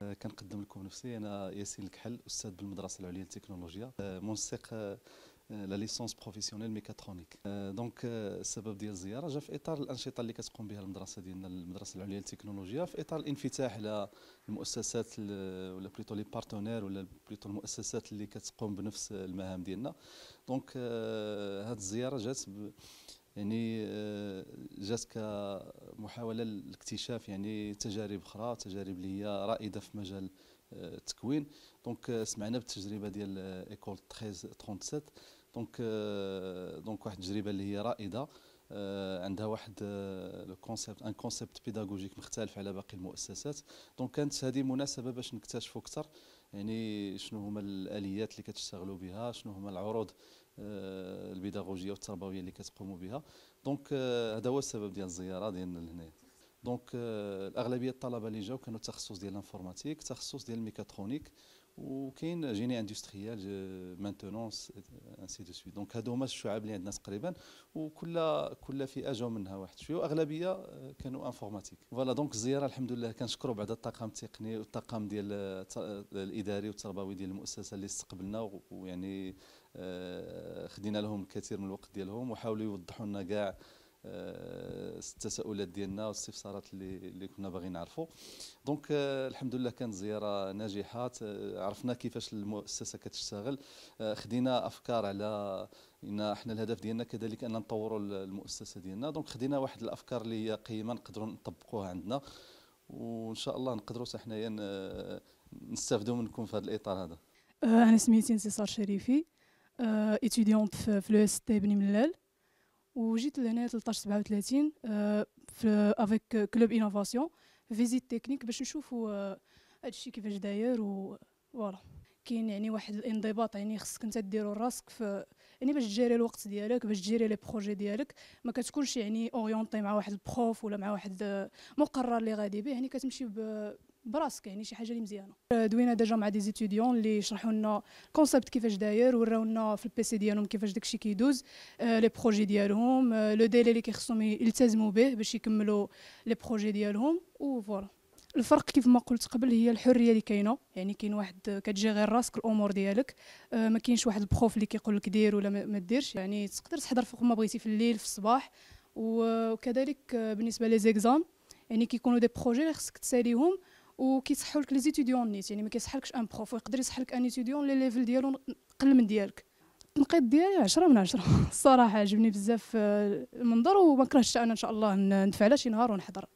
كنقدم لكم نفسي انا ياسين الكحل استاذ بالمدرسه العليا للتكنولوجيا آه، منسق آه، لا ليسونس بروفيسيونيل ميكاترونيك دونك السبب ديال الزياره جا في اطار الانشطه اللي كتقوم بها المدرسه ديالنا المدرسه العليا للتكنولوجيا في اطار الانفتاح على المؤسسات ولا بليتو لي بارتنير ولا بليتو المؤسسات اللي كتقوم بنفس المهام ديالنا دونك آه، هاد الزياره جات يعني آه، جات كمحاوله لاكتشاف يعني تجارب اخرى تجارب اللي هي رائده في مجال آه، التكوين دونك آه، سمعنا بالتجربه ديال ايكول 13 37 دونك دونك واحد التجربه اللي هي رائده آه، عندها واحد الكونسيبت ان كونسيبت بيداغوجيك مختلف على باقي المؤسسات دونك كانت هذه مناسبه باش نكتشفوا اكثر يعني شنو هما الاليات اللي كتشتغلوا بها شنو هما العروض آه، البيداغوجيه والتربويه اللي كتقوموا بها دونك آه، هذا هو السبب ديال الزياره ديالنا لهنايا دونك الاغلبيه الطلبه اللي جاوا كانوا التخصص ديال الانفورماتيك تخصص ديال الميكاترونيك وكاين جيني اندستريال مانتونونس انسي دو سويت دونك هادو هما الشعاب اللي عندنا تقريبا وكل كل فئه جاو منها واحد شويه واغلبيه آه، كانوا انفورماتيك فوالا دونك الزياره الحمد لله كنشكروا بعد الطاقم التقني والطاقم ديال آه، الاداري والتربوي ديال المؤسسه اللي استقبلنا ويعني آه، خدينا لهم الكثير من الوقت ديالهم وحاولوا يوضحوا لنا كاع آه، التساؤلات ديالنا والاستفسارات اللي اللي كنا باغيين نعرفوا دونك آه، الحمد لله كانت زياره ناجحه عرفنا كيفاش المؤسسه كتشتغل آه، خدينا افكار على ان احنا الهدف ديالنا كذلك ان نطوروا المؤسسه ديالنا دونك خدينا واحد الافكار اللي هي قيمه نقدروا نطبقوها عندنا وان شاء الله نقدروا حتى حنايا نستافدوا منكم في هذا الاطار هذا انا سميتي انتصار شريفي اتيديونت في لو اس تي بني ملال وجيت لهنا 1337 آه، في افيك كلوب انوفاسيون فيزيت تكنيك باش نشوفوا آه، هادشي كيفاش داير و فوالا كاين يعني واحد الانضباط يعني خصك انت ديرو راسك في يعني باش تجيري الوقت ديالك باش تجيري لي بروجي ديالك ما كتكونش يعني اورينتي مع واحد البروف ولا مع واحد آه، مقرر اللي غادي به يعني كتمشي براسك يعني شي حاجه اللي مزيانه آه، دوينا ديجا مع دي زيتيديون اللي شرحوا لنا الكونسيبت كيفاش داير وراو لنا في البيسي ديالهم كيفاش داكشي كيدوز لي آه، بروجي ديالهم لو آه، ديلي اللي كيخصهم يلتزموا به باش يكملوا لي بروجي ديالهم وفوالا الفرق كيف ما قلت قبل هي الحريه اللي كاينه يعني كاين واحد كتجي غير راسك الامور ديالك ما كاينش واحد البروف اللي كيقول لك دير ولا ما ديرش يعني تقدر تحضر فوق ما بغيتي في الليل في الصباح وكذلك بالنسبه لي زيكزام يعني كيكونوا دي بروجي اللي خصك تساليهم وكيصحوا لك لي زيتيديون نيت يعني ما كيصحلكش ان بروف ويقدر يصحلك ان ايتيديون لي ليفل ديالو قل من ديالك التنقيط ديالي 10 من 10 الصراحه عجبني بزاف آه، المنظر وما كرهتش انا ان شاء الله ندفع على شي نهار ونحضر